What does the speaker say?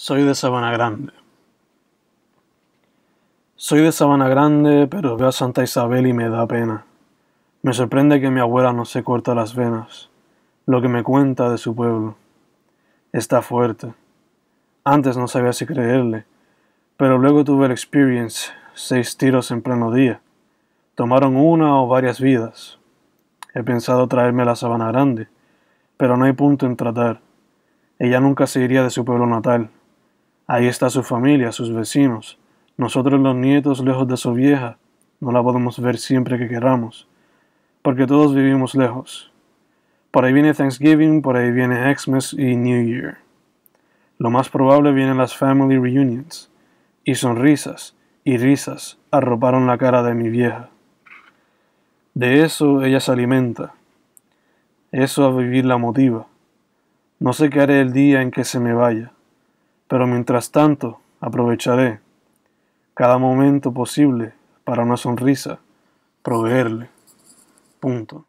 Soy de Sabana Grande. Soy de Sabana Grande, pero veo a Santa Isabel y me da pena. Me sorprende que mi abuela no se corta las venas. Lo que me cuenta de su pueblo. Está fuerte. Antes no sabía si creerle, pero luego tuve el experience, seis tiros en pleno día. Tomaron una o varias vidas. He pensado traerme a la Sabana Grande, pero no hay punto en tratar. Ella nunca se iría de su pueblo natal Ahí está su familia, sus vecinos. Nosotros los nietos lejos de su vieja, no la podemos ver siempre que queramos, porque todos vivimos lejos. Por ahí viene Thanksgiving, por ahí viene Xmas y New Year. Lo más probable vienen las family reunions, y sonrisas y risas arroparon la cara de mi vieja. De eso ella se alimenta. Eso a vivir la motiva. No sé qué haré el día en que se me vaya. Pero mientras tanto, aprovecharé cada momento posible para una sonrisa, proveerle. Punto.